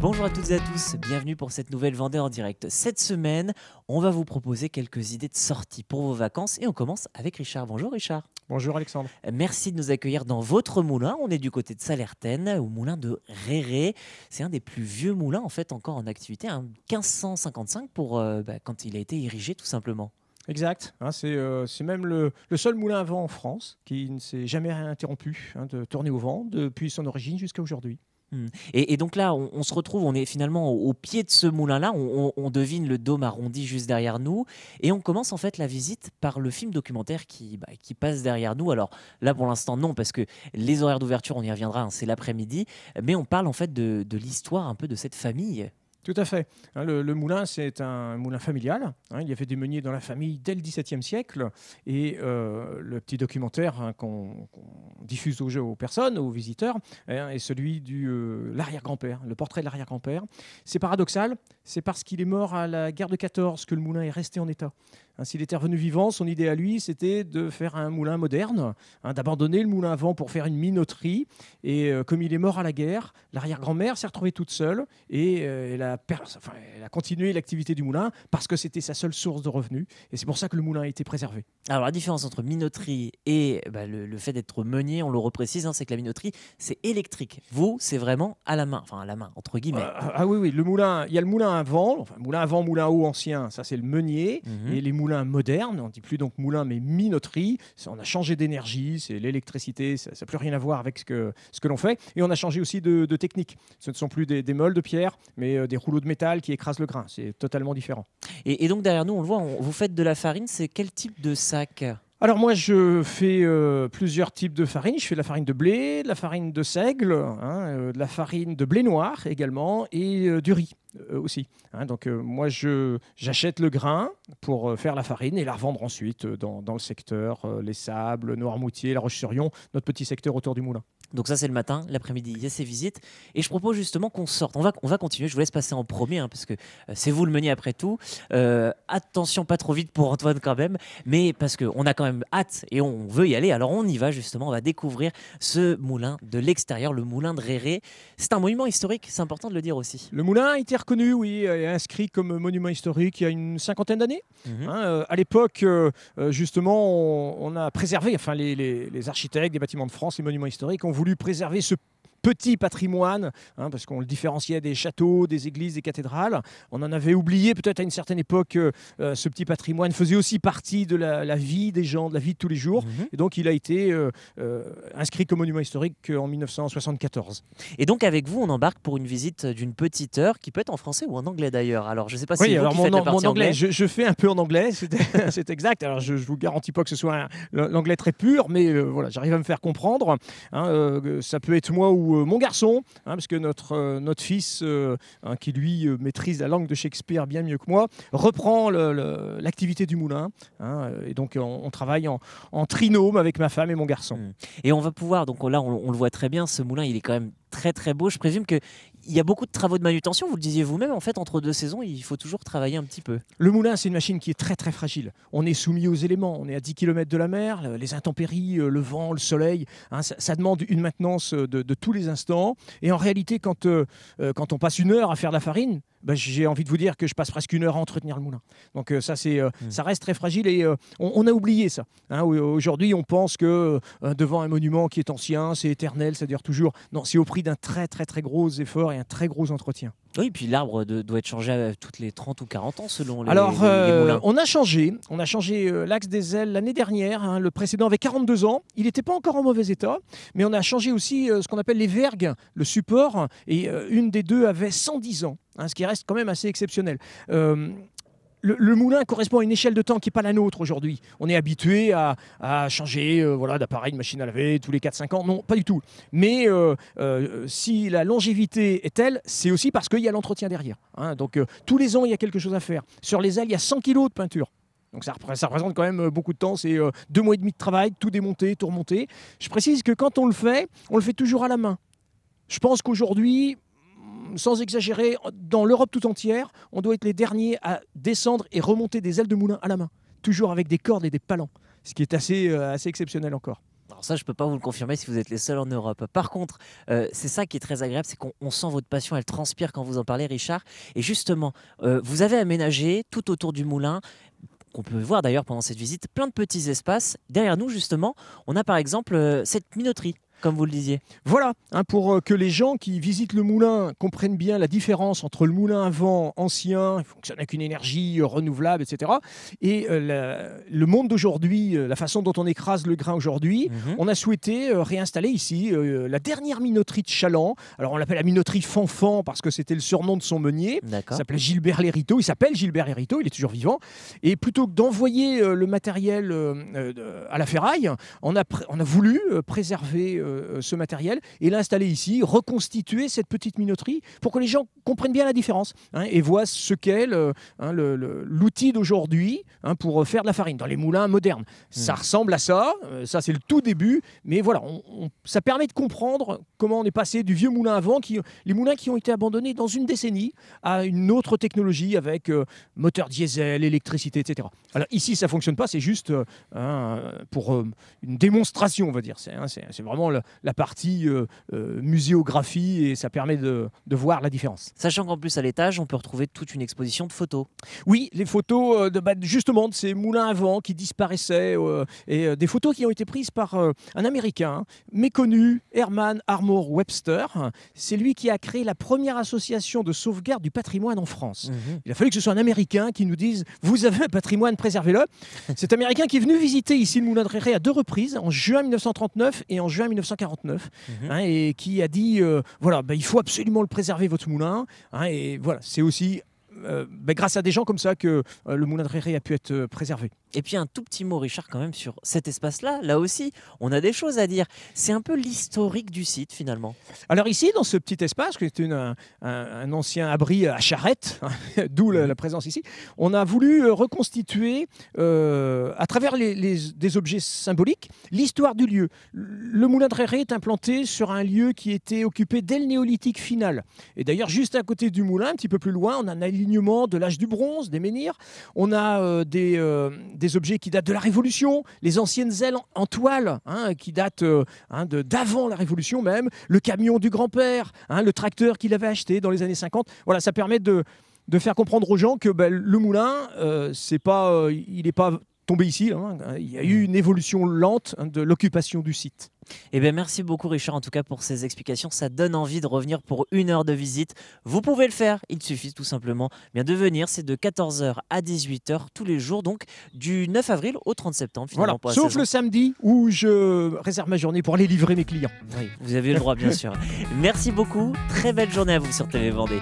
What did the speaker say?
Bonjour à toutes et à tous, bienvenue pour cette nouvelle Vendée en direct. Cette semaine, on va vous proposer quelques idées de sortie pour vos vacances et on commence avec Richard. Bonjour Richard. Bonjour Alexandre. Euh, merci de nous accueillir dans votre moulin. On est du côté de Salertaine, au moulin de Réré. C'est un des plus vieux moulins en fait encore en activité, Un hein, 1555 pour euh, bah, quand il a été érigé tout simplement. Exact. Hein, euh, c'est même le, seul moulin à vent en France qui ne s'est jamais interrompu hein, de tourner au vent depuis son origine jusqu'à aujourd'hui. Hmm. Et, donc là, on, se retrouve, on est finalement au, pied de ce moulin-là, on, devine le dôme arrondi juste derrière nous, et on commence en fait la visite par le film documentaire qui, bah, passe derrière nous. Alors là, pour l'instant, non, parce que les horaires d'ouverture, on y reviendra, hein, c'est l'après-midi, mais on parle en fait de l'histoire un peu de cette famille tout à fait. Hein, le, moulin, c'est un moulin familial. Hein. Il y avait des meuniers dans la famille dès le XVIIe siècle. Et euh, le petit documentaire hein, qu'on diffuse aux, aux personnes, aux visiteurs, est celui de euh, l'arrière-grand-père, le portrait de l'arrière-grand-père. C'est paradoxal, c'est parce qu'il est mort à la guerre de 14 que le moulin est resté en état. S'il était revenu vivant, son idée à lui, c'était de faire un moulin moderne, hein, d'abandonner le moulin à vent pour faire une minoterie. Et euh, comme il est mort à la guerre, l'arrière-grand-mère s'est retrouvée toute seule et euh, elle, a continué l'activité du moulin parce que c'était sa seule source de revenus. Et c'est pour ça que le moulin a été préservé. Alors la différence entre minoterie et bah, le, fait d'être meunier, on le reprécise, hein, c'est que la minoterie, c'est électrique. Vous, c'est vraiment à la main, enfin à la main, entre guillemets. ah, ah oui, oui, le moulin, il y a le moulin enfin moulin à vent, moulin haut, ancien, ça c'est le meunier, mhm. et les moulins modernes, on dit plus donc moulin mais minoterie, on a changé d'énergie, c'est l'électricité, ça n'a plus rien à voir avec ce que, ce que l'on fait, et on a changé aussi de, technique. Ce ne sont plus des, des meules de pierre, mais euh, des rouleaux de métal qui écrasent le grain, c'est totalement différent. Et, donc derrière nous, on le voit, vous faites de la farine, c'est quel type de sac alors moi, je fais euh, plusieurs types de farine. Je fais de la farine de blé, de la farine de seigle, hein, euh, de la farine de blé noir également et du riz. Euh, aussi. Hein. donc euh, moi, je, j'achète le grain pour euh, faire la farine et la revendre ensuite dans, dans, le secteur, les sables, Noirmoutier, La Roche-sur-Yon, notre petit secteur autour du moulin. Donc ça c'est le matin, l'après-midi il y a ces visites et je propose justement qu'on sorte. On va, on va continuer, je vous laisse passer en premier hein, parce que c'est vous le meunier après tout. attention pas trop vite pour Antoine quand même, mais parce qu'on a quand même hâte et on veut y aller, alors on y va justement, on va découvrir ce moulin de l'extérieur, le moulin de Réré. C'est un monument historique, c'est important de le dire aussi. Le moulin il reconnu, oui, et inscrit comme monument historique il y a une cinquantaine d'années. Mhm. Hein, euh, à l'époque, euh, euh, justement, on, a préservé, enfin, les, les architectes des bâtiments de France, les monuments historiques, ont voulu préserver ce petit patrimoine, hein, parce qu'on le différenciait des châteaux, des églises, des cathédrales. On en avait oublié peut-être à une certaine époque euh, euh, ce petit patrimoine faisait aussi partie de la, vie des gens, de la vie de tous les jours. Mhm. Et donc il a été euh, inscrit comme monument historique en 1974. Et donc avec vous, on embarque pour une visite d'une petite heure qui peut être en français ou en anglais d'ailleurs. Alors je ne sais pas si vous faites anglais, Je, fais un peu en anglais, c'est exact. Alors je, ne vous garantis pas que ce soit l'anglais très pur, mais voilà, j'arrive à me faire comprendre. Hein, ça peut être moi ou euh, mon garçon, hein, parce que notre, euh, notre fils, euh, hein, qui lui maîtrise la langue de Shakespeare bien mieux que moi, reprend l'activité du moulin. Hein, et donc on, travaille en, en, trinôme avec ma femme et mon garçon. Et on va pouvoir, donc oh, là on, on le voit très bien, ce moulin il est quand même très très beau. Je présume que il y a beaucoup de travaux de manutention, vous le disiez vous-même, en fait, entre deux saisons, il faut toujours travailler un petit peu. Le moulin, c'est une machine qui est très très fragile. On est soumis aux éléments, on est à 10 km de la mer, les intempéries, euh, le vent, le soleil, hein, ça, demande une maintenance euh, de, tous les instants. Et en réalité, quand, euh, quand on passe une heure à faire de la farine, bah, j'ai envie de vous dire que je passe presque une heure à entretenir le moulin. Donc ça, c'est, mmh. ça reste très fragile et on, a oublié ça. Hein. aujourd'hui, on pense que devant un monument qui est ancien, c'est éternel, C'est-à-dire toujours. Non, c'est au prix d'un très très très gros effort et un très gros entretien. Oui, puis l'arbre doit être changé euh, toutes les 30 ou 40 ans selon les, Alors, euh, on a changé. On a changé euh, l'axe des ailes l'année dernière. Hein. le précédent avait 42 ans. Il n'était pas encore en mauvais état, mais on a changé aussi ce qu'on appelle les vergues, le support. Et une des deux avait 110 ans, hein, ce qui reste quand même assez exceptionnel le, moulin correspond à une échelle de temps qui n'est pas la nôtre aujourd'hui. On est habitué à, changer euh, voilà, d'appareil, de machine à laver tous les 4-5 ans. Non, pas du tout. Mais euh, euh, si la longévité est telle, c'est aussi parce qu'il y a l'entretien derrière. Hein. Donc tous les ans, il y a quelque chose à faire. Sur les ailes, il y a 100 kg de peinture. Donc ça, ça représente quand même beaucoup de temps, c'est deux mois et demi de travail, tout démonter, tout remonter. Je précise que quand on le fait, on le fait toujours à la main. Je pense qu'aujourd'hui, sans exagérer, dans l'Europe tout entière, on doit être les derniers à descendre et remonter des ailes de moulin à la main, toujours avec des cordes et des palans, ce qui est assez, euh, assez exceptionnel encore. Alors ça, je ne peux pas vous le confirmer si vous êtes les seuls en Europe. Par contre, euh, c'est ça qui est très agréable, c'est qu'on sent votre passion, elle transpire quand vous en parlez, Richard. Et justement, euh, vous avez aménagé tout autour du moulin qu'on peut voir d'ailleurs pendant cette visite, plein de petits espaces. Derrière nous, justement, on a par exemple cette minoterie comme vous le disiez. Voilà, hein, pour euh, que les gens qui visitent le moulin comprennent bien la différence entre le moulin à vent ancien, il fonctionne avec une énergie euh, renouvelable, etc., et euh, le monde d'aujourd'hui, la façon dont on écrase le grain aujourd'hui, mhm. on a souhaité réinstaller ici la dernière minoterie de Chaland. Alors on l'appelle la minoterie Fanfan parce que c'était le surnom de son meunier. Il s'appelait Gilbert Lériteau, il s'appelle Gilbert Lériteau, il est toujours vivant. Et plutôt que d'envoyer le matériel à la ferraille, on a, on a voulu préserver euh, euh, ce matériel et l'installer ici, reconstituer cette petite minoterie pour que les gens comprennent bien la différence hein, et voient ce qu'est hein, l'outil le, d'aujourd'hui hein, pour faire de la farine dans les moulins modernes. Ça mmh. ressemble à ça, euh, ça c'est le tout début, mais voilà, ça permet de comprendre comment on est passé du vieux moulin avant, qui, les moulins qui ont été abandonnés dans une décennie à une autre technologie avec moteur diesel, électricité, etc. Alors ici ça fonctionne pas, c'est juste pour une démonstration, on va dire. C'est hein, vraiment la partie euh, euh, muséographie et ça permet de, voir la différence. Sachant qu'en plus à l'étage, on peut retrouver toute une exposition de photos. Oui, les photos euh, de, bah, justement de ces moulins à vent qui disparaissaient et des photos qui ont été prises par un Américain méconnu, Herman Armour Webster. C'est lui qui a créé la première association de sauvegarde du patrimoine en France. Mhm. Il a fallu que ce soit un Américain qui nous dise vous avez un patrimoine, préservez-le. Cet Américain qui est venu visiter ici le Moulin de Ré à deux reprises, en juin 1939 et en juin 1939. 149 mhm. hein, et qui a dit euh, voilà, ben, il faut absolument le préserver votre moulin. Hein, et voilà, c'est aussi euh, ben, grâce à des gens comme ça que euh, le moulin de Réré a pu être préservé. Et puis un tout petit mot, Richard, quand même, sur cet espace-là. Là aussi, on a des choses à dire. C'est un peu l'historique du site, finalement. Alors ici, dans ce petit espace, qui est une, un, ancien abri à charrette, hein, d'où la, présence ici, on a voulu euh, reconstituer, euh, à travers les, des objets symboliques, l'histoire du lieu. Le moulin de Réré est implanté sur un lieu qui était occupé dès le néolithique final. Et d'ailleurs, juste à côté du moulin, un petit peu plus loin, on a un alignement de l'âge du bronze, des menhirs. On a euh, des des objets qui datent de la Révolution, les anciennes ailes en, toile hein, qui datent euh, hein, d'avant la Révolution même, le camion du grand-père, hein, le tracteur qu'il avait acheté dans les années 50. Voilà, ça permet de, faire comprendre aux gens que ben, le moulin, euh, c'est pas, euh, il n'est pas ici. Hein. il y a eu mm. une évolution lente hein, de l'occupation du site. Eh bien, merci beaucoup Richard en tout cas pour ces explications. Ça donne envie de revenir pour une heure de visite. Vous pouvez le faire, il suffit tout simplement bien de venir. C'est de 14h à 18h tous les jours, donc du 9 avril au 30 septembre. Sauf le samedi où je réserve ma journée pour aller livrer mes clients. vous avez le droit bien sûr. merci beaucoup, très belle journée à vous sur TV Vendée.